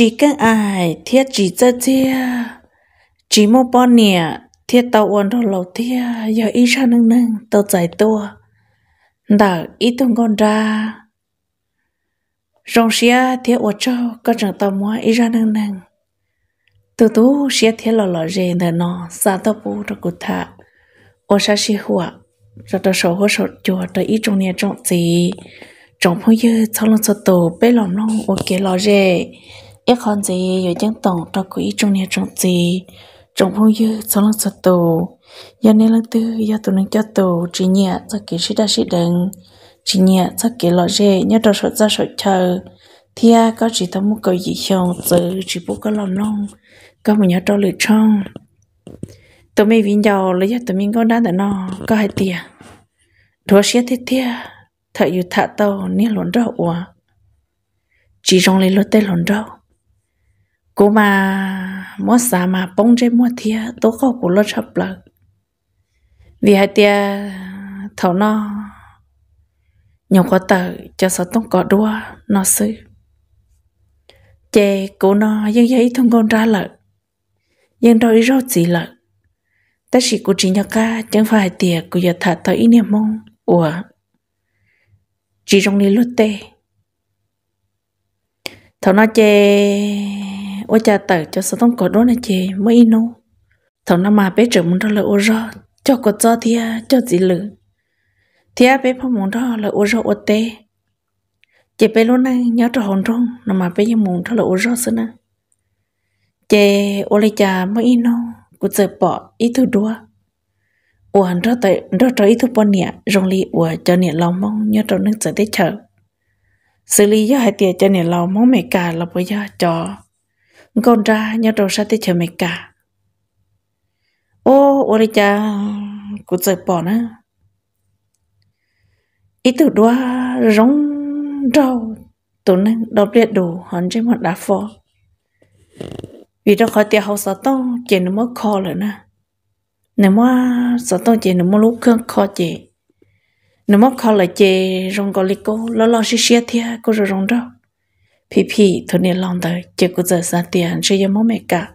chỉ cần ai thiết chỉ cho thia chỉ một bọn nè thiết tàu ổn đồ lâu thia giờ ít ra nâng nâng tàu giải tua đã ít tung con ra rong xia thiết ổn cho con chẳng tàu mua ít ra nâng nâng từ tú xia thiết lò lò rề nở nọ xa tàu bù rồi cụ thả ổn xa xia hùa rồi tàu sổ hùa sổ chùa tàu ý trong nè trong gì trong phong dư sau lần sau tổ bê lòng lòng ổn kế lò rề ít con gì rồi chẳng tổng trao quỹ trung nhà trọng gì trọng phong dư sống lăng sạch tù giờ nên lăng tư giờ tù nâng cho tù chỉ nhẹ cho kỹ sĩ đa sĩ đừng chỉ nhẹ cho kỹ lọ dê nhớ đồ sọt ra sọt chờ thì à có chỉ tao một câu dị không từ chỉ bố có lòng lòng có một nhớ đồ lựa trong tụi mình vinh giàu lấy giờ tụi mình có đá tại nó có hai tiền đồ xía thế tia thật dù thả tàu nên lộn đâu ủa chỉ trong lấy lốt tê lộn đâu cô mà mua xà mà bông trên mua thia tố có của lo chập lợ vì hai tia thầu nó nhung có tờ cho sợ tông có đua nó sư chè cô nó dân giấy thông con ra lợ dân đôi rau chỉ lợ ta chỉ cô chỉ nhớ ca chẳng phải tia cô giờ thả tới niệm mong ủa chỉ trong đi lút tê thầu nó chè ô cha tử cho số tông cổ đó này chè mới in nô thầu năm mà bé trưởng muốn đó là ô rõ cho cổ cho thì à, cho gì lử thì à, bé phong muốn đó là ô rõ ô tê chè bé luôn này nhớ cho hòn trong năm mà bé muốn đó là ô rõ xưa nè chè ô lê cha mới in nô cụ giờ bỏ ý thứ đua ủa anh đó tới đó cho ý thứ bỏ nhẹ rong li ủa cho nhẹ lòng mong nhớ cho nước sẽ tới chờ xử lý cho hai tiệt cho nhẹ lòng mong mẹ cả là bây giờ cho con ra nhau trâu sát tới chờ mẹ cả ô ô đi cha cụ sợ bỏ nữa ít tưởng đua rong rau tụi nên đọc điện đồ hắn trên mặt đá phò vì đó khỏi tiền hậu sợ to chỉ nó mới khó rồi nè nếu mà sợ to chỉ nó mới lúc cương khó chỉ nếu mà khó là chỉ rong có lý cô lo lo xí xí thia cô rồi rong đâu phi phi thôi nên lòng đời chỉ có giờ sáng tiền chỉ em mong mẹ cả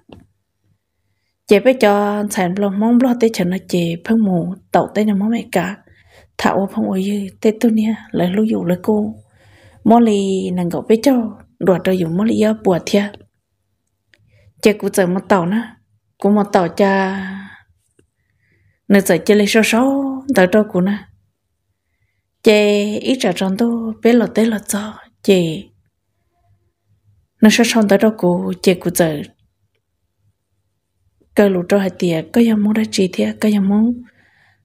chỉ bây giờ sản lòng mông lo tới chân nó chế phân mù tàu tới nhà mong mẹ cả thảo phong ôi dư tê tu nia lời lưu dụ lời cô mong lì nàng gạo bây cho đoạt đời dụ mong lì giờ bùa thia chỉ có giờ một tàu nữa cú một tàu cha nơi giờ chơi lấy số số tàu đâu cú nè chị ít trả tròn tu bé lọt tới lọt cho chị nó sẽ xong tới đó cô chè cô giờ cái lũ cho hai tiệt có dám muốn ra chỉ thế có dám muốn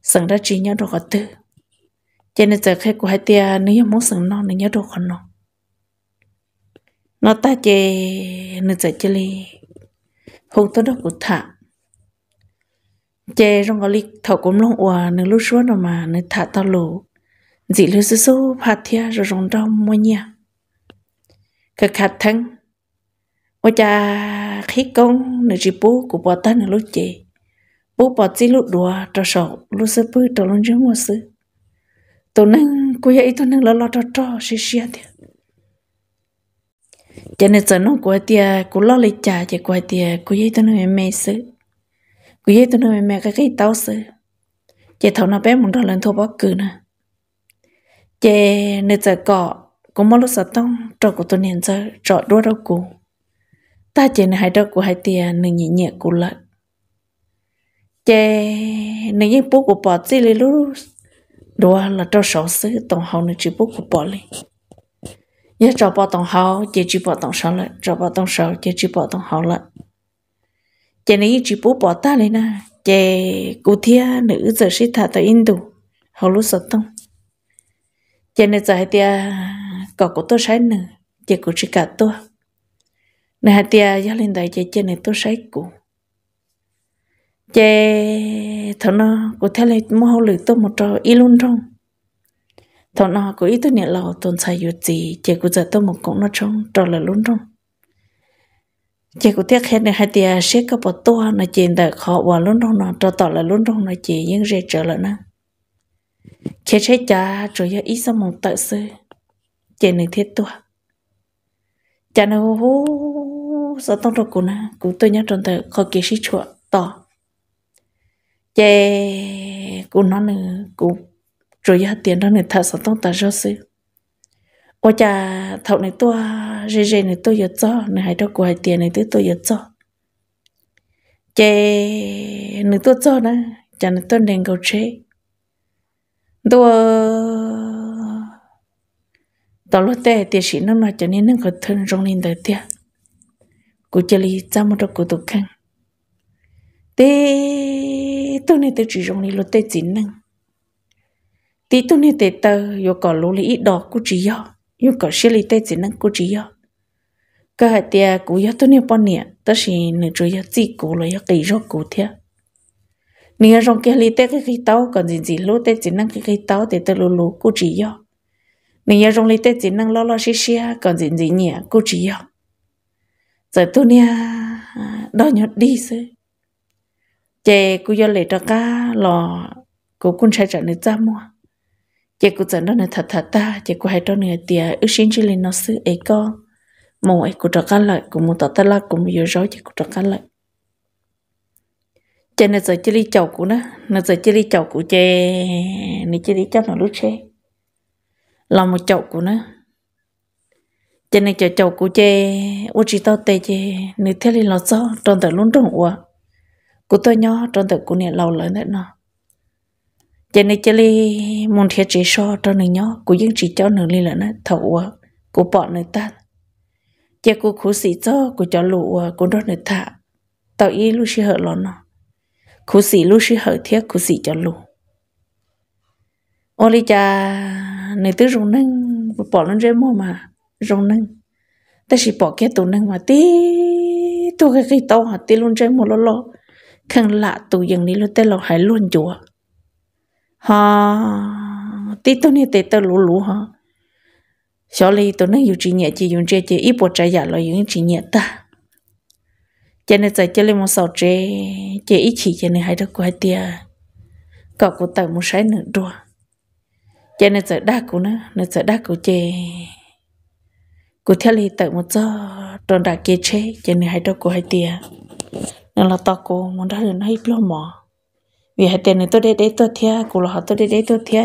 sẵn ra chỉ nhớ đồ có tư cho nên giờ khi của hai tiệt nếu dám muốn sẵn non nên nhớ đồ còn non nó ta chè nên giờ chơi li hôn tới đó của thả chè trong cái li thầu cũng long òa nên lúc xuống rồi mà nên thả tao lù dị lưu sư sư phát thia rồi rong rong mua nhà cái khát thắng ô cha khi công nè chỉ bố của bà ta nè lúc chị bố bà chỉ lúc đùa cho sợ lúc sơ bơi cho lúc chứ mua sư tôi nâng cô ấy tôi nâng lo lo cho cho xí xí thì cho nên giờ nó của tia cô lo lấy cha cho của tia cô ấy tôi nâng mẹ sư cô ấy tôi nâng mẹ cái cái tao sư chị thầu nó bé muốn đó lên thua bó cừ nè chị nên giờ cũng mất lúc sợ tông trò của tôi nên giờ trò đua đâu cùng ta chỉ là hai đó của hai tiền nên nhị nhẹ của lợn chè nên những bố của bỏ gì lấy lúc đó là cho sáu xứ tổng hậu nên chỉ bố của bỏ lên nhớ cho bỏ tổng hậu chỉ chỉ bỏ tổng sáu lợn cho bỏ tổng sáu chỉ chỉ bỏ tổng hậu lợn chè nên chỉ bố bỏ ta lên na, chè cụ thia nữ giờ sĩ thà tới Indo hậu lúc sáu tông chè nên giờ hai tiền có của tôi sai nữa chè của chỉ cả tôi nè hạt tia gió lên đời chạy trên này tôi sấy cụ chạy thằng nó cụ theo lại mua hậu lử tôi một trò y luôn trong thằng nó cụ ý tôi nhẹ lò tồn xài dụ gì chạy cụ giờ tôi một cổng nó trong trò là luôn trong chạy cụ tiếc hết này hạt tia sẽ có bỏ to nó chạy đời khó bỏ luôn trong nó trò tỏ là luôn trong nó chạy những rệt trở lại nè chế chế cha rồi giờ ít xong một tự sư chạy này thiết tua cha nó hú sợ tông rồi cũng nè cũng tôi nhớ trong tờ có kia sĩ chùa tỏ, chè cũng nó nữa cũng rồi giờ tiền đó nữa thật sợ tông tờ rớt sư ôi cha thầu này tôi rê rê này tôi giờ cho này hai đó của hai tiền này tôi tôi giờ cho chè nữa tôi cho nè chả nữa tôi đèn cầu chế tôi tao lúc tê tiền sĩ nó mà cho nên nó có thân trong linh đời tiền cô chơi li cho một cô tục khăn tê tôi nên tôi chỉ dùng đi lô tê chín năng tí tôi nên tê tờ yêu có lô li ít đó cô chỉ yêu yêu có xe li tê chín năng cô chỉ yêu cái hạt tia cô yêu tôi nên bọn nè tôi chỉ nửa chỗ yêu chỉ cô lo yêu kỳ rồi cô thế nếu trong cái li tê cái cái tàu còn gì gì lô tê chín năng cái cây tàu thì tôi lô lô cô chỉ yêu nếu trong li tê chín năng lo lo xí xí còn gì gì nhỉ cô chỉ yêu giờ tôi nia à, đòi nhỏ đi sư chè cú do lệ cho cá lò cú cũng sai trở nên ra mua chè cú dẫn đó này thật thật ta chè cú hay cho này tiề ước xin chỉ lên nó sư ấy co mồ ấy cú cho cá lợi cú muốn tỏ ta la cú muốn rối chè cú cho cá lợi chè này giờ chỉ đi chầu cú nữa này giờ chỉ đi chầu cú chè này chỉ đi cho nó lúc chè làm một chậu của nó cho nên cho cháu của chê ô chỉ tao tê chê nếu thế thì nó sao tròn tờ luôn tròn ủa của tôi nhỏ tròn tờ của này lâu lớn đấy nọ cho nên cho li muốn thiết chế so tròn này nhỏ của dân chỉ cho nửa li là nó thầu ủa của bọn nửa ta chê của khổ sĩ cho của cho lụ ủa cô đó nửa thả tao y lúc xí hở lo nọ khổ sĩ lúc xí hở thiết khổ sĩ cho lụ ô li cha này tứ rung nâng bỏ lên rễ mò mà rong nâng ta chỉ bỏ cái tủ nâng mà tí tu cái cái tàu hả tí luôn chơi một lô lô khăn lạ tủ dừng đi luôn tê lọ hải luôn chùa ha tí tu nè tê tê lú lú ha xó lì tụ nâng dù chỉ nhẹ chỉ dùng chơi chỉ ít bộ trái giả lo dùng chỉ nhẹ ta cho nên giờ cho lên một sầu chơi chơi ít chỉ cho nên hai đứa quay tia cậu của tàu một sái nữa đùa cho nên giờ đa của nó nên giờ đa của chơi cô theo lý tự một giờ tròn đã kia chế cho nên hai đâu cô hai tia nên là tao cô muốn đã lên hai lo mỏ vì hai tiền này tôi để để tôi theo cô là họ tôi để để tôi theo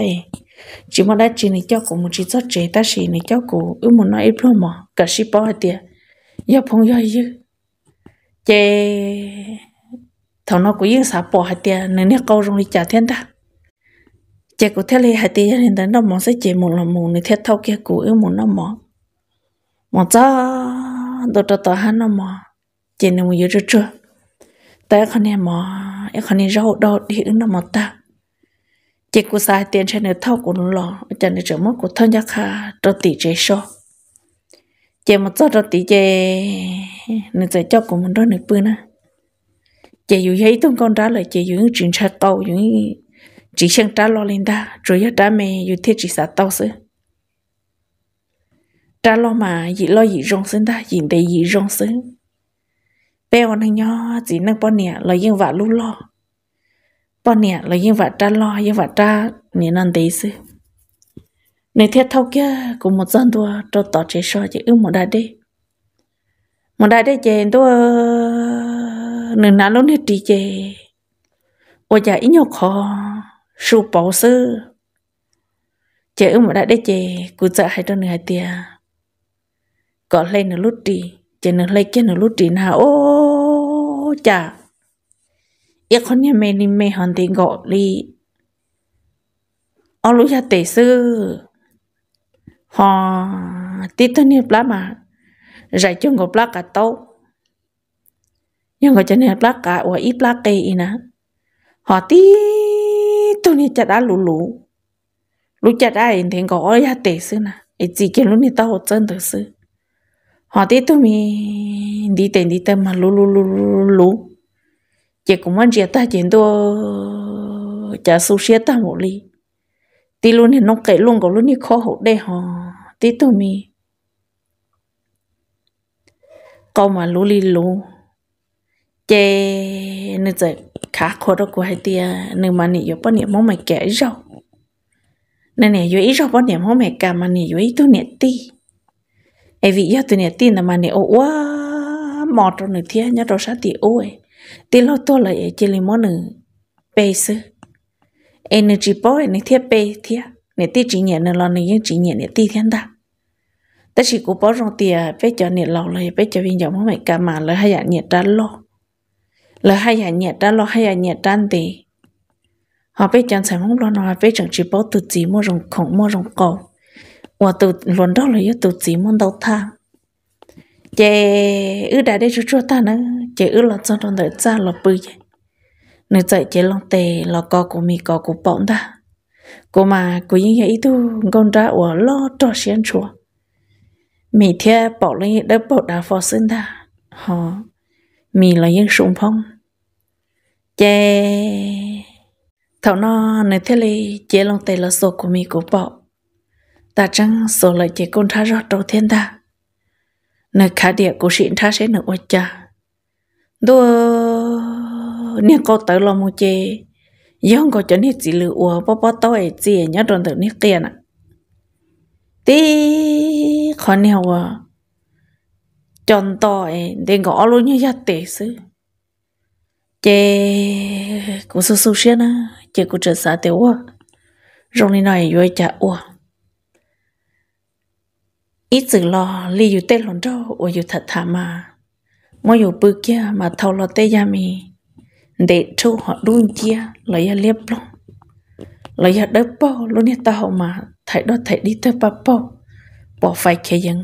chỉ mà đã chỉ này cho cô một chỉ cho chế ta chỉ này cho cô ước muốn nói ít lo mỏ cả ship bao hai tia giờ phong giờ chứ chế thằng nó cũng yên xả bỏ hai tia nên nó câu rồi trả tiền ta chế cô theo lý hai tia nên đến nó mỏ sẽ chế một là một này theo thâu kia cô ước muốn nó mỏ mà cho đồ cho tao hắn nó mà chỉ nên mình giữ chưa tới khăn này mà em khăn này rau đau thì ứng nó mà ta chỉ có sai tiền trên nước thau của nó lo chẳng để trở mất của thân giác khá cho tỷ chế so chỉ một cho cho tỷ chế nên sẽ cho của mình đó nữa bữa nè chỉ dù thấy tung con trả lời chỉ dù những chuyện cha tàu những chỉ sang trả lo lên ta rồi giờ trả mẹ dù thiết chỉ xả tàu xứ trả lo mà gì lo gì rong sinh ta gì đầy gì rong sinh bé con thằng nhỏ chỉ năng bọn nè lo yên vả lu lo bọn nè lo yên vả trả lo yên vả trả nè năn đấy sư nè thiết thâu kia cũng một dân tua cho tỏ chế so chỉ ư một đại đi một đại đi chế tua nè nà lúc nè trì chế ôi chà ít nhau khó sụp bảo sư chế ư một đại đi chế cứ sợ hai trăm hai tiền có lên nó lút trì chỉ nó lấy cái nó lút trì nào ô chà ít con nhà mẹ đi mẹ hòn tiền gọi đi ở lúc nhà tệ sư họ tí tôi niệm lá mà giải chung ngọc lá cả tàu nhưng ngọc chân niệm lá cả và ít lá cây ina họ tí tôi niệm chặt đã lù lù lù chả đã hiện thì gọi nhà tệ sư nè ít gì kia lúc niệm tao chân thực sự họ tí tôi mi đi tiền đi tâm mà lú lú lú lú chị cũng muốn chị ta chị tôi chả su xe ta một ly tí luôn thì nó kể luôn có luôn đi khó hậu đây họ tí tôi mi câu mà lú li lú chị nên giờ khá khó đó của hai tia nên mà nị yếu bao nhiêu mong mày kể rồi nên nè yếu ít rồi bao nhiêu mong mày cả mà nị yếu ít tôi nè tí ai vì yêu tôi này tin là mà này ô quá mọt rồi nữa thiên nhớ rồi sát thì ôi tin lo to là ai chỉ lấy món nữa bê sư energy boy này thiên bê thế này tí chỉ nhẹ này lo này những chỉ nhẹ này tí thiên ta ta chỉ cố bỏ trong tiền bé cho nhẹ lo rồi bé cho viên giống mày cả mà là hai dạng à nhẹ ra lo là hai dạng à nhẹ ra lo hai dạng à nhẹ ra thì họ bé cho sản phẩm lo nó bé chẳng chỉ bỏ từ chỉ mua rồng khổng mua rồng cầu 我都轮到了，又都只梦到他。chị ư đã để chú chú ta nữa chị ư là trong trong đời cha là bự vậy nếu chạy chị lòng tề là mi có của bọn ta mà cô những vậy tu con ra ở lo cho xiên chùa mi thia bỏ lên đất bỏ đá phò sinh ta họ mi là những súng phong chị thảo nó nếu thế là chị lòng tề là số của mi của bọn ta chẳng số lời chỉ con thá rót đầu thiên ta nơi khá địa của xịn thá sẽ nở ôi cha đua nè cô tới lo mua chê giống có cho nè chỉ lừa ủa bó bó tôi chỉ nhớ đồn từ nè kia nè tí khó nè ủa chọn tôi để ngõ luôn như giặt tệ sư chê cũng su su xia á chê cũng trở xa tiểu ủa rồi này nói vui cha ủa อีสึรอลีอยู่เต้หลนเจ้าโอยู่ถัดถามาม่อยู่ปุกี้มาเท่าลอเตยามี เด็ดชูหอดุ้งเกี้ยลอยยาเลียบลงลอยยาเดาบปอลุเนี่ยตาหอมาถ่ายดอถ่ายดิเตปปอปอไฟเขยัง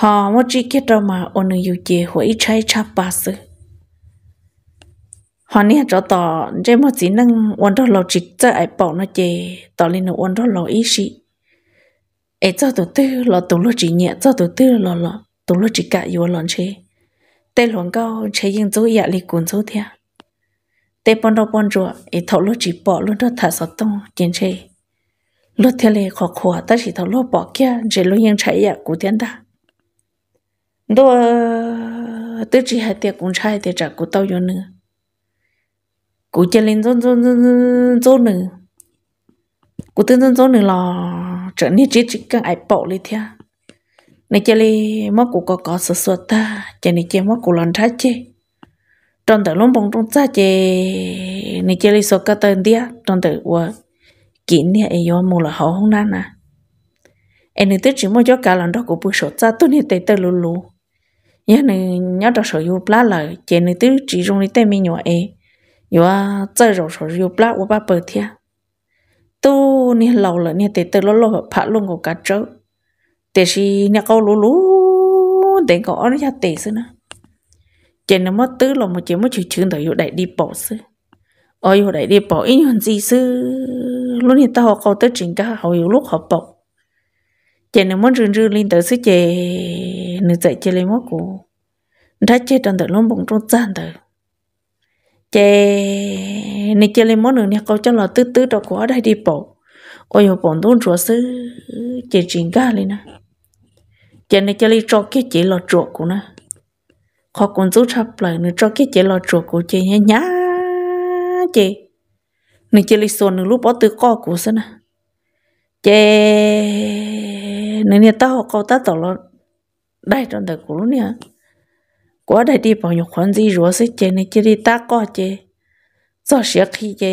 หอมจีเกียรมาโอนึงอยู่เจหัวอีชายชาปาสหอเนี่ยจอต่อเจมอจีนั่งวันรอเราจิกใจไอปอนะเจต่อเลินวันรอเราอีชี ai cho tổ tư là tổ lo chỉ nhẹ cho tổ tư là là tổ lo chỉ cả yêu lòn chế tê lòn cao chế yên chỗ yạ li cuốn chỗ thea tê bọn đâu bọn chỗ, ai thọ lo chỉ bỏ luôn đó thả sọt tông tiền chế lô thea lê khó khóa ta chỉ thọ lô bỏ kia chế lô yên chạy yạ cú tiền ta đồ tư chỉ hai tiệc cũng chạy tiệc trả cú tao yếu nữa cú chơi lên zôn zôn zôn zôn nữa cú tư zôn zôn nữa là trở nên chỉ chỉ cần ai bỏ lên thia này chơi li mất cũng có có sợ sợ ta chơi này chơi mất của lần trái chơi trong từ lông bóng trong cha chơi này chơi li sợ cái tên thia trong tờ qua kín nha ai yo mua là họ không năn à em này tới chỉ mới cho cả lần đó của buổi sợ cha tôi này tới tới lù lù nhớ này nhớ đó sợ yêu bla là chơi này tới chỉ dùng đi tay mình nhỏ ai yo chơi rồi sợ yêu bla của ba bờ thia tu ni lâu là ni tê tê lô lô phá luôn ngô cá trâu tê si nhà câu lú lú tê có ở nhà tê sư nè chị nó mất tư là một chị mất chữ chữ tới đại đi bỏ sư ở yêu đại đi bỏ in hồn gì sư lúc này tao học câu tới trình cả học yêu lúc học bỏ chị nó mất rừng rừng lên tới sư chị nữ dạy chị lấy mất của đã chết trong tới luôn bỗng trong gian tới chè nè chè lên món nữa nè câu cho là tứ tứ đó của đây đi bộ ôi hộp bọn tôi rửa sứ chè chuyện ga lên nè chè nè chè lên cho cái chè lò chuột của nè khó còn rút chắp lại nữa cho cái chè lò chuột của chè nhá nhá chè nè chè lên xôn nữa lúc bỏ từ co của sứ nè chè nè nè tao họ câu tao tỏ lò đây trong đời của lúc nè quá đại đi bảo nhục khoản gì rửa sẽ chê này chê đi ta có chê do sẽ khi chê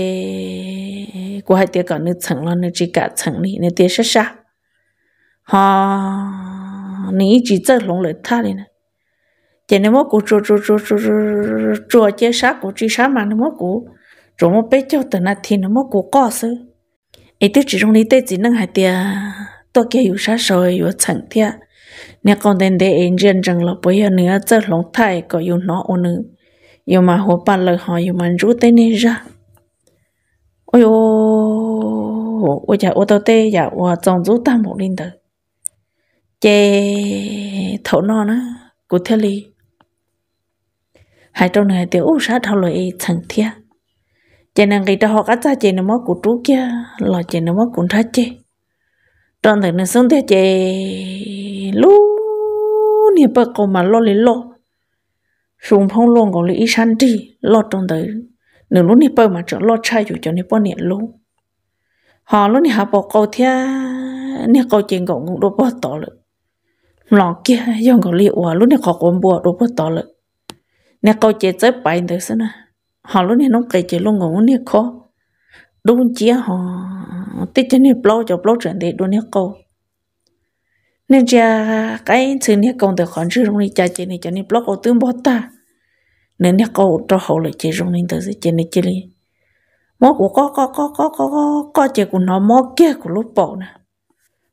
quá hai tiệc còn nước chẳng lo nước chỉ cả chẳng đi nước tiệc sát sát ha ní chỉ chơi lồng lợi tha đi nè chê này mốt cụ chua chua chua chua chua chê sát cụ chỉ sát mà này mốt cụ rồi mốt bé cho từ nãy thì này mốt cụ có sự ấy tiếc chỉ trong đi tết chỉ nâng hai tiệc tôi kia yêu sát rồi yêu chẳng tiệc nè con đến để anh dân rằng là bây giờ nữa rất lòng thay có yêu nó ôn nữa yêu mà hồ ba lời họ yêu mà rú tên nên ra ôi ô ôi chà ô tao tê chà ô chồng rú ta một linh tử chê thổ nó nữa cụ thế li hai trong này thì u sát thao lời thằng thia chê nàng cái đó họ cắt ra chê nó mất cụ trú kia là chê nó mất cụ thắt chê trong thằng nó xuống thế chị lú nè bà cô mà lo lấy lo xuống phong luôn còn lấy san đi lo trong thằng nửa lúc nè bà mà chẳng lo chay chủ cho nè bao nè lú họ lúc nè hạ bỏ câu thia nè câu chuyện gọng cũng đâu bao tỏ lợ lọ kia dòng gọng liệu à lúc nè khó quên bùa đâu bao tỏ lợ nè câu chuyện tới bảy tới xưa nè họ lúc nè nó kể chuyện luôn ngủ nè khó đúng chia họ tết cho nên bao cho bao trận để nét câu nên cha cái sự nét câu được khoản sự rong đi cha chị này cho nên bao cô tương bớt ta nên nét câu cho hậu lại chị rong đi từ sự chị này chị đi mó của có có có có có có có chị của nó mó kia của lúc bỏ nè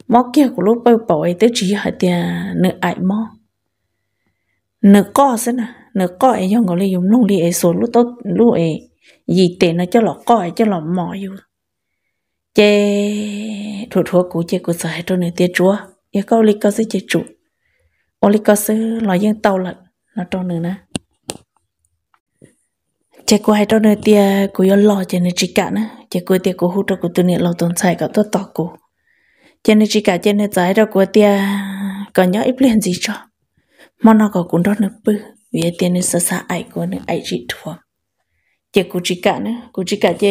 mó kia của lúc bao bỏ ấy tới chỉ hai tia nửa ai mó nửa co xin nè nửa co ấy cho cái lấy dùng nông lý ấy số lúc tốt lúc ấy gì tiền nó cho lọ coi cho lọ mỏ vô chê thua thua cũ chê cũ sợ hết trôi này tia chúa yêu câu lý câu sư chê chủ ô lý câu sư lọ dân tàu lận nó trôi nữa nè chê cũ hết trôi này tia cũ yêu lọ chê này chỉ cả nè chê cũ tia cũ hút cho cũ tụi này lọ tồn tại cả tuất tọt cũ chê này chỉ cả chê này giải đâu của tia còn nhớ ít liền gì cho mà nó có cũng đó nữa bự vì tiền này sợ sợ ai của nữa ai chỉ thua chị cụ chị cả nữa cô chị cả chị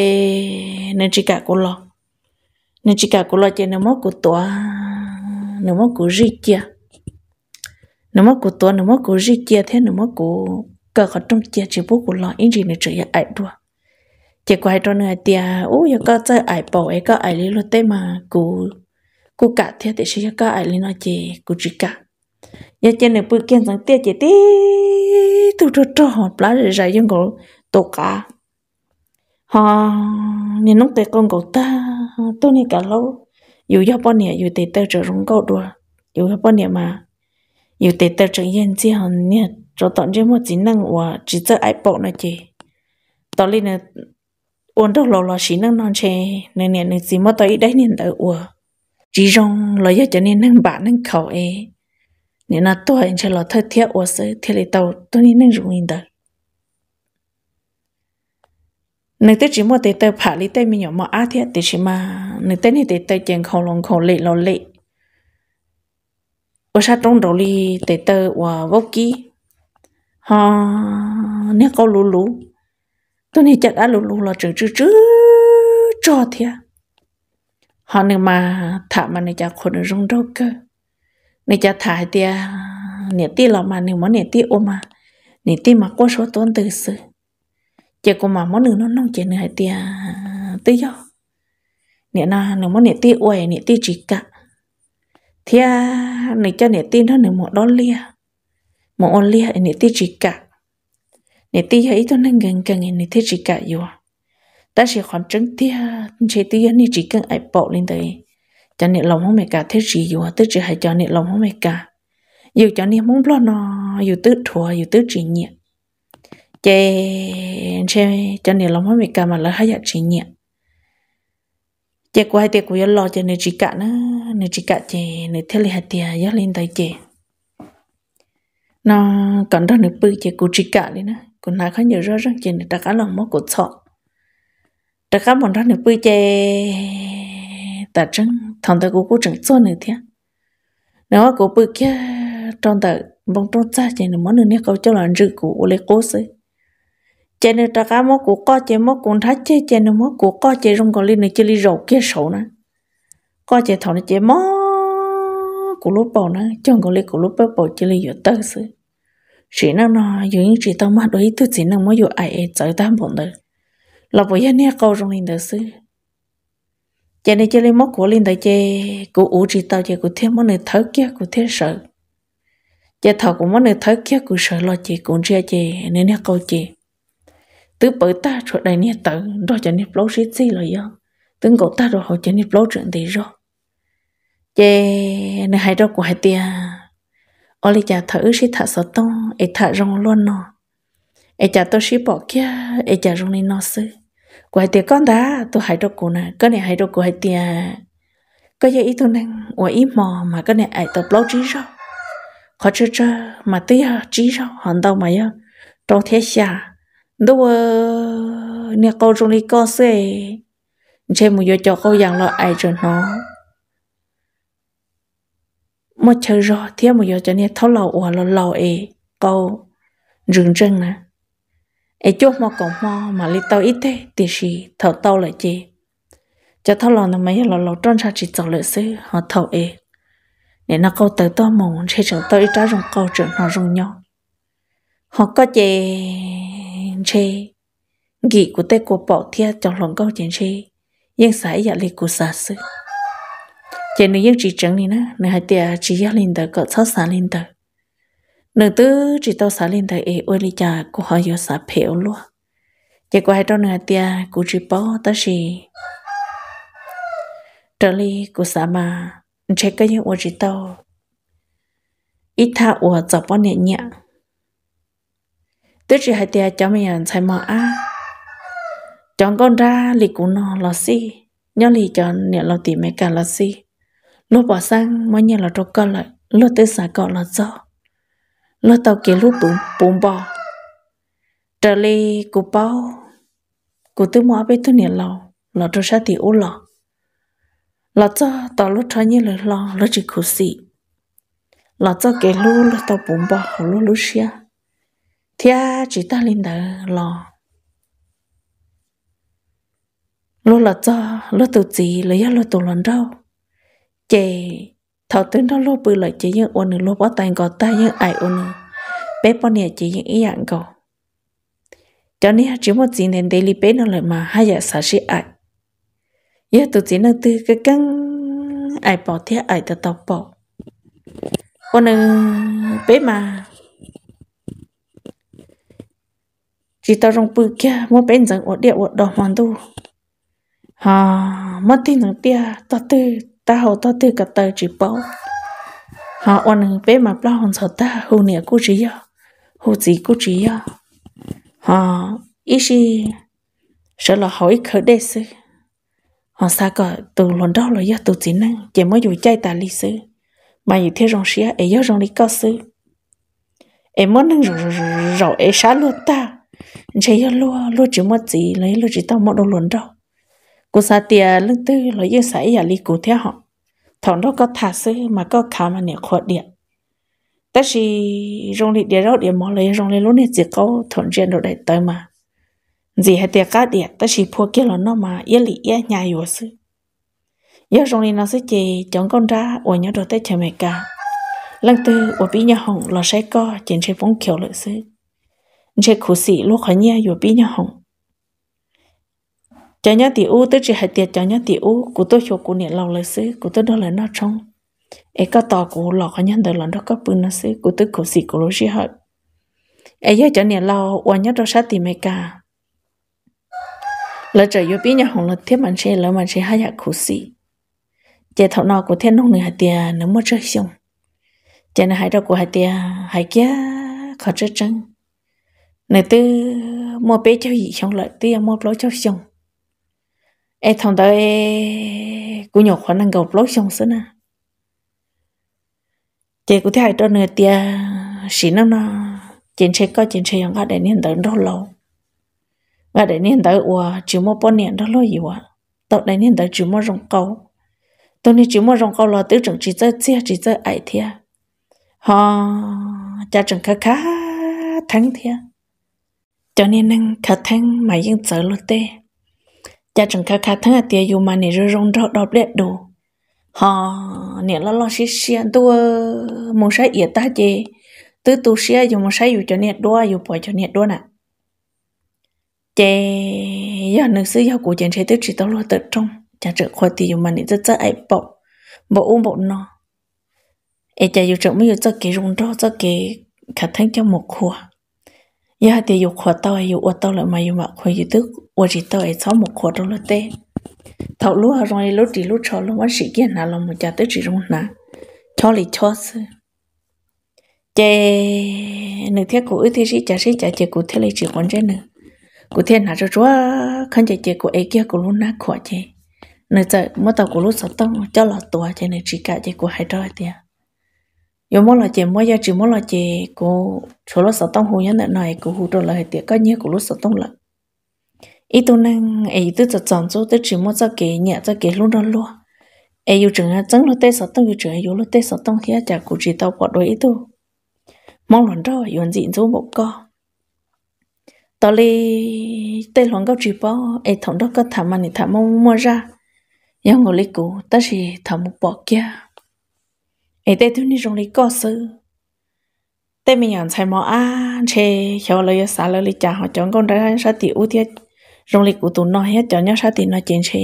nên chị cả cô lo nên chị cả cô lo chị nên mất cô tua nên mất cô gì chia nên mất cô tua nên mất cô gì chia thế nên mất cụ cơ khó trong chia chỉ bố cô lo ý gì này chỉ ai đua chị quay hay cho nữa tia ô giờ có chơi ai bỏ ấy có ai lên tê mà cô cô cả thế thì sẽ có ai lên nói chị cô chị cả giờ chị này bự kiện rằng tia chị tí tu tu tu họ plá rồi rồi dùng cổ tổ cá họ ờ, nên nông tế con cậu ta tôi nên cả lâu dù do bọn nè dù tế tơ trở rung cậu đùa dù do bọn nè mà dù tế tơ trở yên chi hòn nè cho tận cho một chỉ năng của chỉ sợ ai bỏ nữa chứ, tao lên là, ôn đâu lâu là chỉ năng non chè nên nè nên gì mà tao ít đấy nên đỡ ủa chỉ rong là do cho nên năng bạn năng khẩu ấy e. nên là tôi anh sẽ là thời thiết ủa sự thiết lấy tàu tôi nên năng dùng yên đời nếu tới chỉ mua tới tới phá lý tới mình nhỏ mà ăn thiệt tới chỉ mà nếu tới này tới tới chèn khẩu lòng khẩu lệ lo lệ ở sát trong đầu lý tới tới và vô kí họ nếu có lú lú tôi này chặt ăn lú lú là trừ trừ trừ cho thiệt họ nếu mà thả mà nơi chặt khổ nơi rong đâu cơ nơi chặt thả thì nè tí là mà nếu mà nè tí ôm mà nè tí mà có số tốn từ sự chị cũng mà món nửa nó nông chị nửa hay tia à, tới do nè na nửa món nè tia uầy nè tia chỉ cả thia à, nửa cho nè tia nó nửa một đón lia một ôn lia nè tia chỉ cả nè tia ấy tôi nên gần gần nè tia chỉ cả rồi ta sẽ khoảng trứng tia à, chị tia nè chỉ cần ai bỏ lên đây, cho nè lòng không mẹ cả thế gì rồi tức chỉ hay cho nè lòng không mẹ cả dù cho nè muốn lo nó dù tứ thua dù tứ chỉ nhiệt chế chế cho nên lòng mình cả mà là hay chỉ nhẹ chế quay hai tiệc của lo cho nên chỉ cả nữa nên chỉ cả chế nên thế là hai tiệc dắt lên tay chế nó còn đó nữa bự chế của chỉ cả đi nữa còn lại khá nhiều rõ ràng chế nên ta cả lòng mất của thọ ta cả bọn đó nữa bự chế ta chân thằng ta của cô trứng cho nữa thế nếu mà cô bự kia trong tờ bông trong cha chế nên món nữa nè câu cho là rượu của lấy cố xí chế nên ta cá mốt của co chế mốt cũng thắt chế chế nên mốt của co chế rong còn liên này chơi li rầu e kia sổ nè co chế thọ này chế mó của lúa bầu nè chồng còn liên của lúa bắp bầu chơi li giờ tơ sự chỉ nó nó giờ những chỉ tao mà đối tư chỉ nó mới giờ ai chơi tam bọn đời là bởi anh nghe câu rong lên đời sự chế nên chơi li mốt của lên đời chế của ủ chỉ tao chế của thêm món này thở kia của thêm sợ chế thọ của món này thở kia của sợ lo chế cũng chia chế nên nghe câu chế từ bởi ta rồi đây nè tự rồi cho nè lâu sĩ gì rồi yo tướng cổ ta rồi họ cho nè lâu chuyện gì rồi chê nè hai đâu của hai tia ô lì chả thở xí thả sợ to ấy thả rong luôn nọ ấy chả tôi xí bỏ kia ấy chả rong nên nó sư của hai tia con đã tôi hai đâu của nè cái này hai đâu của hai tia có giờ ít thôi năng và ít mò mà cái này ai tập lâu trí rồi khó chơi chơi mà tiếc trí rồi hòn đâu mà yo trong thế xa đâu nè câu trong đi có xe trên một giờ cho câu dạng lo ai cho nó một chờ rồi thì một giờ cho nè thấu lâu hoặc lâu lâu ấy câu rừng rừng nè à. ấy chốt mà còn mò mà lấy tao ít thế thì gì thở tao lại chê, cho thấu lâu nó mấy lâu lâu trơn ra chỉ chọn lại xứ họ thở ấy nên nó câu tới tao mồm sẽ chọn tới trái rồng câu chuyện nó rồng nhau họ có chê chê gị của tê của bỏ thia trong lòng câu chén chê nhưng sải dạ lì của xa sư chén nữ yên chỉ trắng này nè nữ hai tia chỉ dạ lên tờ cỡ sáu sáng lên tờ nữ tư chỉ tao sáng lên tờ ê ôi lì cha của họ yêu sả phèo luôn chỉ của hai trong nữ hai tia của chỉ bỏ ta chỉ trở lì của sả mà chê cái những ôi chỉ tao ít thà ủa chọc bỏ nhẹ nhàng tôi chỉ hai tia cho mình chạy mà á chọn con ra lì cú nó là xì nhớ lì chọn nè lò tì mẹ cả là xì lúc bỏ sang mới nhà là trâu con lại lúc tới xả con là gió lúc tàu kia lúc bùm bùm bò trở lì cú bao cú tôi mua bê tôi nè lò lo trâu sát thì u lò lo cho tàu lúc cho như lo lò chỉ cú xì lo cho kia lúc lúc tàu bùm bò lúc lúc xia thia chỉ ta lên đỡ lo lo là cho lo tự gì lấy lo tự lần đâu chè thầu tướng đó lo bự lại chỉ những ôn lo bỏ tay gò ta những ai ôn bé bỏ nhiêu chỉ những ý dạng gò cho nên chỉ một chỉ nên daily bé nó lại mà hai giờ sáng sẽ ai giờ tự chỉ nó từ cái căng ai bỏ thế ai tự tao bỏ ôn bé mà chỉ tao rong bự kia mua bên rằng ổ địa ổ đỏ hoàn tu ha mất tin rằng tia tao tư tao hậu tao tư cả tờ chỉ bảo ha ôn hưng bé mà bao hồn sợ ta hù nè cú chỉ ya hù chỉ cú chỉ ya ha ý gì sợ là hỏi khởi đề sư ha, xa cả từ lần đó là do từ chỉ năng chỉ mới dù chạy tà lý sư mà như thế rong xía ấy do rong lý cao sư em muốn năng rồi rồi rồi ấy xá luôn ta chế lúa lúa chỉ mất gì lấy lúa chỉ tao một đồ luận đâu cô sa tia lưng tư lấy yêu sải giả lý cụ theo họ thằng đó có thả sư mà có khá mà nè khó điện ta chỉ rong đi địa đâu địa mỏ lấy rong lên lúa này chỉ có thằng chuyện đồ đại tới mà gì hết tia cá điện ta chỉ phô kia là nó mà yên lý yên nhà yếu sư yêu rong lên nó sẽ chỉ chọn con ra ở nhà đồ tới chơi mày cả lưng tư ở bên nhà hồng là sẽ có chuyện sẽ phóng kiểu lợi sư chế khổ sĩ lúc khỏi nhà yêu bị nhà hồng cho nhá thì ú tới chỉ hạt tiệt cho nhá thì ú cụ tôi cho cụ niệm lâu lời xứ cụ tôi đó là nó trong ấy có tò cụ lọ khỏi nhà đời lần đó có bưng nó xứ cụ tôi khổ sĩ cụ lối gì hết ấy giờ cho niệm lâu qua nhá đó sát thì mấy cả lời trời yêu bị nhà hồng là thiết bản chê lỡ bản chê hai nhà khổ sĩ chế thọ nọ của thiên nông nửa hạt tiệt nếu mất chơi xong chế này hai đầu của hạt tiệt hai kia khó chết trắng nè tư mua bé cho gì xong lại tư mua lối cho xong em thằng đó e cũng nhiều khả năng gặp lối xong xưa nè chị cũng thấy cho người tia xí nó nó chiến xe có chiến xe yang để niên tới đâu lâu gà để niên tới ủa chỉ mua bao niên đó lâu gì ủa tao để niên tới chỉ mua rong câu tôi nên chỉ mua rong câu là tiêu chuẩn chỉ chơi chia chỉ chơi ai thia ha, cha chuẩn khá khá thắng thia cho nên nâng khả thân mà dân sợ luôn tê cha chẳng khả khả thân à tiề dù mà nè rồi rong rọ đọp lệ đồ họ nè lo lo xí xí tu ờ, muốn sai yết ta chê tứ tu xí à dù muốn sai dù cho nè đua dù bỏ cho nè đua nè chê giờ nữ sư giờ của chàng trai tiếp chỉ tàu lo tự trông, cha trợ khoa tiề dù mà nè rất rất ai bỏ bỏ uống bỏ no ai cha dù trợ mới dù cho kỹ rong rọ cho kỹ khả thân cho một khua giờ thì dục khóa tao hay dục tao lại mà dục mà khóa dục tức ủa chỉ tao ấy sáu một khóa đâu là tê thầu lúa rồi lúa chỉ lúa cho lúc vẫn sĩ kia nào là một cha tới chỉ luôn nà cho lì cho sư chè nữ thiết của thì thế sĩ cha sĩ cha chè của thế lại chỉ còn chè nữa của thế nào cho chúa khăn chè chè của ấy kia của luôn nà khóa chè nữ chè mất tao của lúc sáu tông, cho là tua chè nữ chỉ cả chè của hai đôi tiền yo mo lo che mo ya chi mo lo che ko cholo sa tong hu yan na ko hu to la he ti ka nye ko lo sáu tông là ít tuần năng ấy tu cho chọn chỗ tu chỉ muốn cho kể nhẹ cho kể luôn đó luôn ấy yêu trường anh chẳng lo tê sáu tông yêu trường yêu lo tê sáu tông kia chả cụ chỉ tao bỏ đôi ít tu mong lần đó yêu anh gì chỗ một co tao li tê lần câu chỉ bỏ ấy thằng đó có thảm mà thì thảm mong mua ra nhưng ngồi li cụ ta chỉ thảm một bỏ kia ai tê thứ này rong lấy có sự tê mình nhận thấy mà à chê hiểu lời xả lời lý cha họ chọn con ra sa tỷ ưu tiết rong lấy của tụi nó hết chọn nhau sa tỷ nó chiến chê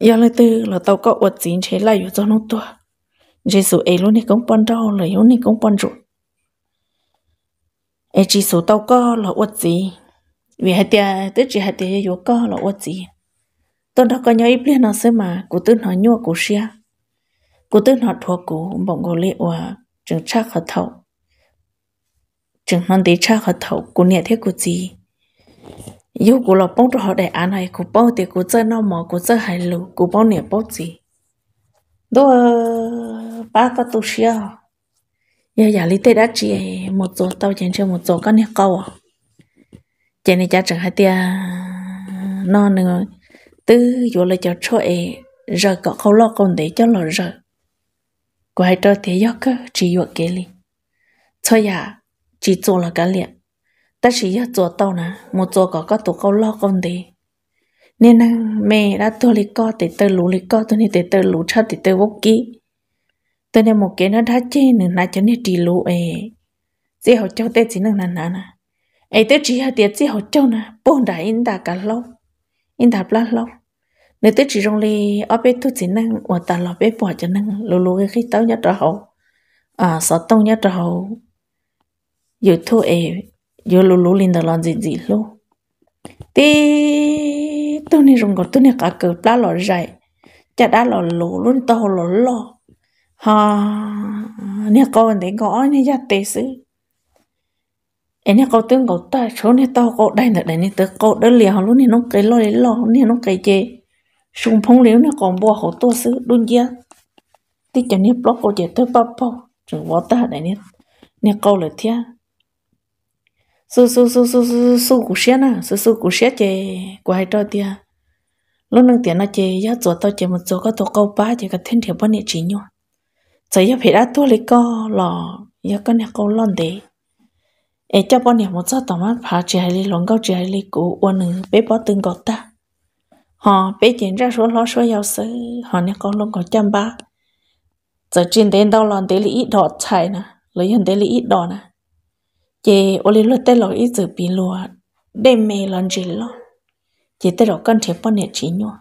giờ lời tư là tao có uất chiến chê lại cho nó tua Giêsu ấy luôn này cũng bận đâu lời luôn này cũng bận rồi ai chỉ số tao có là uất gì vì hai tia tức chỉ hai tia yếu có là uất gì tôi đã có nhau ít liên nào xem mà của tôi nói nhau của xia cô tức nọ thua cũ bọn cô lệ hòa à, chừng chắc khó thầu chừng non tí chắc khó thầu cô nhẹ thế cô gì yêu cô là bông cho họ để án này cô bông thì cô chơi nó mò cô chơi hài lù cô bông nhẹ bông gì đó ba ta tu xia giờ giờ lý tê đã chỉ một chỗ tao chén chơi một chỗ con nhẹ câu à chén này cha chẳng hay tia non nữa tư vô lại cho chỗ ấy giờ có câu lo còn để cho lo rồi cô hãy cho thế chỉ yuộc kế li thôi ya dạ, chỉ ya 做到 nè một 做 có một cái nó đã chê nữa nãy cho nên chỉ lú ấy chỉ học cháu tết chỉ năng nà nà ấy tết chỉ học tiết chỉ học cháu nà bốn đại in đã cả lâu in đã bao lâu nếu tới chỉ trong li ở bên tôi chỉ năng và ta lo bên bỏ cho năng lù lù cái khi tao nhớ trở hậu à sợ tao nhớ trở hậu giờ thu em, giờ lù lù lên đó làm gì gì luôn tí tu ni rong gọi tu ni cả cờ đã lo dài chả đã lo lù luôn tao lo lo ha nè con để gõ nè gia tế sư em nè con tướng gõ ta số nè tao gõ đây nữa đây nè tao gõ đỡ liều luôn nè nó cái lo lo nè nó cái chê sung phong liếu nó còn bùa hổ tua xứ đun giá tí chả nhé block cô chế tới bắp bao chừng vô ta đại nhé nhé câu lời thia su su su su su su cú xe nè su su cú xe chế của hai trò tia lúc nâng tiền nó chế giá chuột tao chế một chỗ có tổ câu ba chế cả thiên thiệp bao nhiêu chỉ nhau chế giá phải đã tua lấy co lò giá con nhé câu lon đấy ai cho bao nhiêu một chỗ tao mắt phá chế hai lồng câu chế hai ly uốn nửa bé bao từng gọt ta họ bé tiền ra số lo số giàu sớ họ nè con lông có chăm ba giờ trên đến đâu lòn tới lý ít đỏ chạy nè lấy hẳn tới lý ít đỏ nè chị ô lý luật tới lò ít giờ bị lùa đem mê lần gì lo chị tới đó con thiệp bọn nè chỉ nhua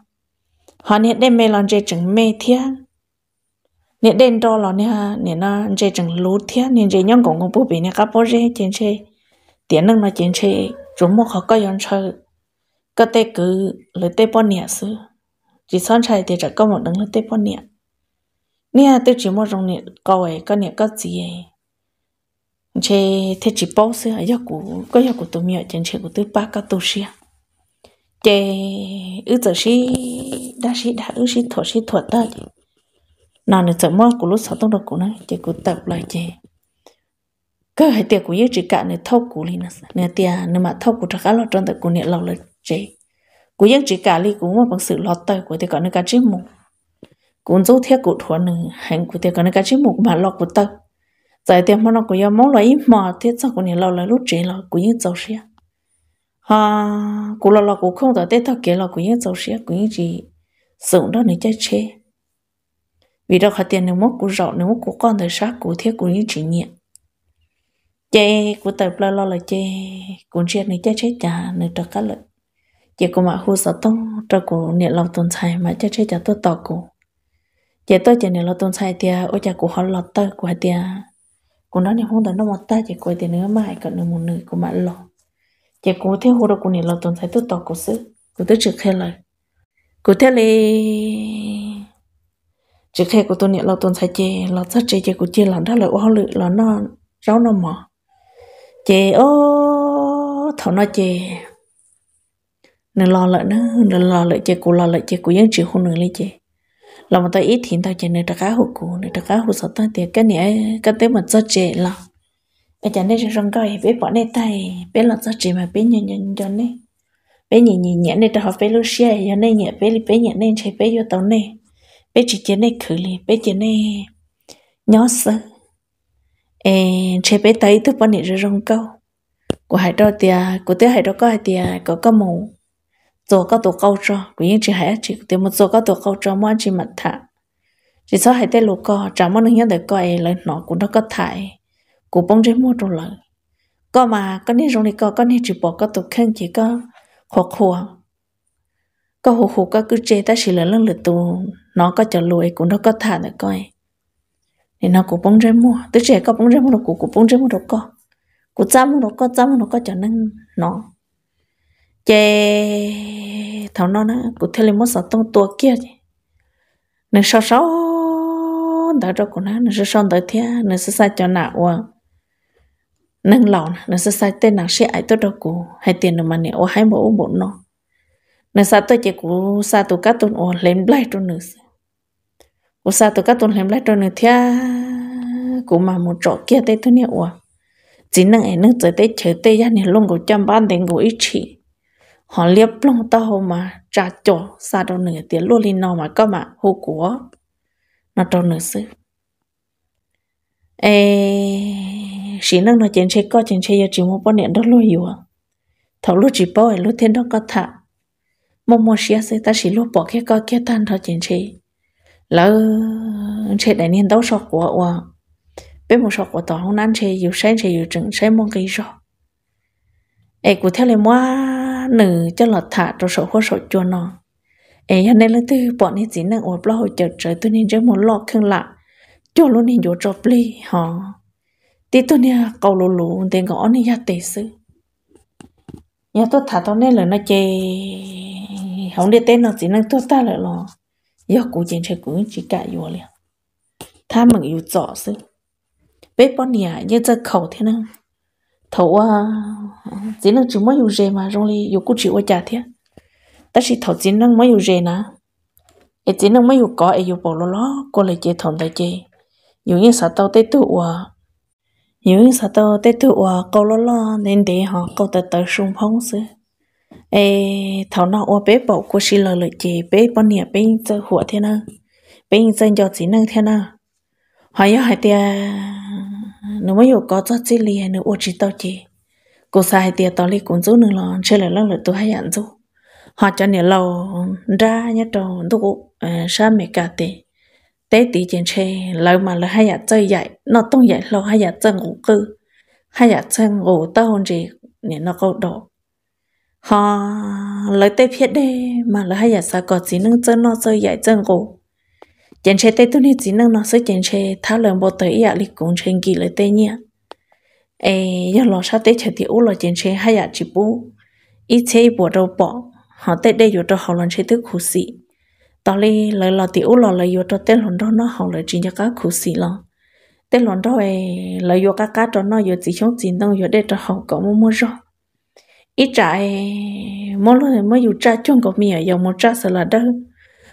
họ nè đem mê lần gì chẳng mê thiếc nè đen đó là nè nè nó dễ chẳng lú thế nè dễ nhon cũng không bố bị nè cá bố dễ chén chê tiền năng mà chén chê chúng mua khó có yon chơi ก็เตกือหรือเตปอนเนี่ยซื้อจีซ้อนชัยเตจะก็หมดนึงหรือเตปอนเนี่ยเนี่ยตัวจีมอตรงเนี่ยก็ไอ้ก็เนี่ยก็จีเอเชเทจีป้อเสือยากูก็ยากูตัวเมียเจนเชกูตัวป้าก็ตัวเชียเจอือจะชีดาชีดาอือชีถั่วชีถั่วเตอร์นานจะมอกูรู้สาวต้องรักกูนะเจกูตับเลยเจก็ให้เตียกูยืดจีกะเนี่ยเท่ากูเลยนะเนี่ยเตียเนี่ยมาเท่ากูจะก้าวลอดจนแต่กูเนี่ยเราเลย chế cú dân chỉ cả li cũng mà bằng sự lọt tay của thế còn cái chế mù cũng dấu thiết của thuở nữ hành của thế còn cái chế mù mà lọt của tao tại thế mà nó có dám mong lấy mà thiết sao cũng lâu là lúc chế là cú dân giàu xia ha cú lo lo cú không tại thế thật kia là cú dân giàu xia cú dân chỉ sống đó nữa chơi chế vì đó khá tiền nếu mất cú rõ nếu mất cú con thời sát cú thiết cú dân chỉ nhẹ chế cú tập lo lo là chế cú chuyện này chơi chế chả nữa tất cả lợi chỉ có mà hú sợ tông cho cô niệm lòng tồn sai mà chắc chắn chắc tôi tỏ cô chỉ tôi chỉ niệm lòng tồn sai thì ôi cha cô họ lọt tới của thì cô nói niệm không đó nó một ta chỉ cô thì nữa mãi còn nữa một người của mà lo chỉ cô theo hú đó cô niệm lòng tồn sai tôi tỏ cô xứ cô tới trực khai lời cô theo đi trực khai của tôi niệm lòng tồn sai chỉ lòng sát chỉ chỉ cô chỉ làm đó là ô lự là nó rau nó mỏ chị ô thằng nó chị nên lo lợ nó nên lo lợ chơi cụ lo lợ chơi cụ dân chịu không nửa lấy chơi là mà tao ít thì tao chơi nên tao cá hồ cụ nên tao cá hồ sợ tao tiền cái này cái tế mà chơi chơi là bây này nên rong coi biết bỏ này tay biết là rất chơi mà biết nhận nhận cho nên biết nhẹ nhẹ nhẹ này tao học biết lúc xe giờ này nhẹ biết biết nhẹ nên chơi biết vô tàu này biết chỉ chơi này khử liền bé chơi này nhó sơ ê chơi biết tay tôi bỏ này rồi rong câu của hải đó tiền, à, của tôi hải đó có hải tiền à, có có mù 做个多高招，古人只还只对么做个多高招，么只么他，只说还得路个，咱们能用得个哎，来拿古那个台，古帮着么着了，个嘛，个你容易个，个你只把个多看几个 khó khua, có hồ hồ có cứ chê ta xì lỡ lỡ lỡ nó có chờ lùi cũng nó có thả được coi thì nó cũng bông rơi mua tới trẻ có bông rơi mua nó cũng cũng bông rơi mua đâu có cũng chăm mua đâu chăm mua đâu chờ nên nó chê thảo nó nó cụ thể là mất sợ tông tua kia nên sao sao đã cho cụ nó nên sao sao tới thế nên sao sao cho nào à nên lỏng nên sao sao tên nào sẽ ai tới đâu cụ hay tiền được mà nè ô hai bộ bộ nó nên sao tới chỉ cụ sao tụ cá tụn ô lên blai tụn nữa cụ sao tụ cá tụn lên blai tụn nữa thế cụ mà một chỗ kia tới tụn nè ô chỉ năng ấy nâng tới tới chơi tới ra nè luôn cụ chăm ban đến cụ ít chỉ họ liếp lòng tao hồ mà trả cho xa đâu nửa tiền luôn lên nó mà có mà hồ của nó trâu nửa sư ê chỉ năng nó chén chế có chén chế giờ chỉ một bọn nẹn đó luôn hiểu à luôn chỉ bao lúc thiên đó có thả mô mô xía sẽ ta chỉ lúc bỏ cái có kia tan thôi chén chế lỡ chế đại niên đâu sọc của à bên một sọc của tao không ăn chế dù sáng chế dù trứng sáng mong cái sọc ê cụ theo lời mua nữ cho lọt thả cho sổ hoa sổ chua nó ấy hôm nay là tư bọn này chỉ năng ổn lo hồi chờ trời tôi nên chơi một lọ khương lạ cho luôn nên vô cho pli họ tí tôi nè cầu lù lù tiền gõ nên ra tề sư nhà tôi thả tôi nên là nó chê không đi tên nó chỉ năng tôi ta lại lo do cụ chuyện chơi cũng chỉ cả vô liền tham mừng yêu rõ sư bếp bọn nhà như giờ khẩu thế nào thổ à chỉ năng chúng mới dùng rẻ mà rồi đi dùng cút chịu ở chả thế ta chỉ thổ chỉ năng mới dùng rẻ nè ấy chỉ năng mới dùng có ấy dùng bỏ ló ló cô lại chơi thòng đại chơi dùng như sao tao Tết tụ à dùng như sao tao Tết tụ à câu ló ló nên để họ câu tới tới sung phong sư ấy thầu nào ở bếp bỏ cô xí lời lời chơi bếp bao nhiêu bé giờ hùa thế nào bé giờ cho chỉ năng thế nào hỏi yo hai tia nếu mà yêu có cho chị lì nếu ô chị tao chị cô sai hai tia tao li cũng giúp nữa lo chơi lại lo là tôi hay nhận giúp họ cho nhiều lâu ra nhá trò tôi cũng ờ, sa mẹ cả tê tế tí trên xe lâu mà là hai nhận chơi dạy nó tung dạy lâu hai nhận chơi ngủ cư hai nhận chơi ngủ tao hôn gì nè nó câu đổ họ lấy tay phía đây mà là hai nhận sa có gì nâng chơi nó chơi dạy chơi ngủ chẳng chế tê tu nít chỉ năng nó sẽ chẳng chế tháo lần bộ tới ạ lịch cũng chẳng kỳ lời tê nhia ê giờ lò sao tê chả ú lò lo chẳng chế hay ạ chỉ bố ít chế bộ đâu bỏ họ tê đây rồi đâu họ lần chế tức khu sĩ tao li lời lo thì u lo lời rồi đâu tê lần đó nó họ lời chỉ cho các khu sĩ lò. tê lần đó ê lời rồi các cá cho nó rồi chỉ chống chỉ năng rồi đây cho họ có mua mua rồi ít trái mỗi lần mỗi dù cha chung có mía giờ một cha sợ là đâu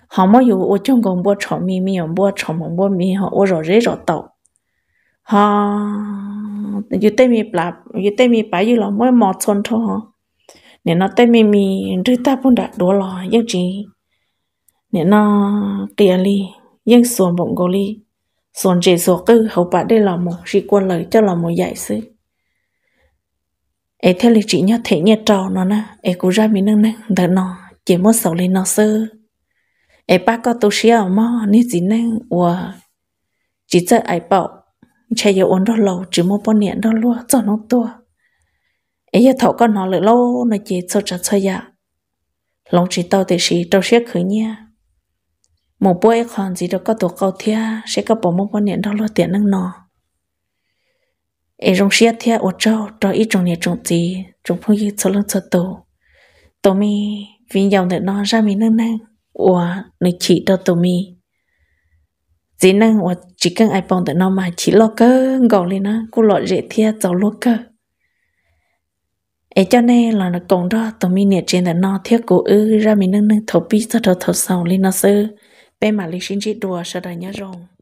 họ mới dù ô trong gồng bố trọ mi mi bố trọ mong bố mi họ ô rõ rễ rõ tàu họ dù tê mi bà dù tê mi bà dù là mới mò chôn thôi ta bún đã đổ lò yên chỉ nên nó kia li yên xuống bụng gò li xuống chỉ xuống cứ hậu bà đây là một chỉ quan lời cho là một dạy sư ấy theo lịch chỉ nhớ thể nhớ trò nó nè cũng ra mình nâng nè nó chỉ muốn sầu lên nó xưa ai ba có tu sĩ mà nên gì nên ủa, chỉ chơi ai bảo chạy yêu ổn đó lâu chỉ một bao nhiêu đó luôn cho nó tua ấy giờ thầu con nó lại lâu nó chỉ cho chặt cho ya lòng chỉ tao thì sĩ tao sẽ khởi nha một bữa còn gì đó có tổ cầu thia sẽ có bỏ một bao nhiêu đó luôn tiền năng nọ ấy trong xe thia ủa chỗ đó ít trong nhà trong gì trong phong gì cho lưng cho tổ tổ mi vì dòng nữa nó ra mình năng năng 我你 chỉ cho tụi mi dĩ năng 我 chỉ cần ai bằng tụi nó mà chỉ lo cơ gọi lên nó cô lo dễ thia cháu lo cơ ấy cho nên là nó còn đó tụi mi nhiệt trên là nó thiết cổ ư ra mình nâng nâng thấu bi cho thấu thấu sầu lên nó sư bên mà lịch sinh chỉ đùa sợ đời nhớ rồng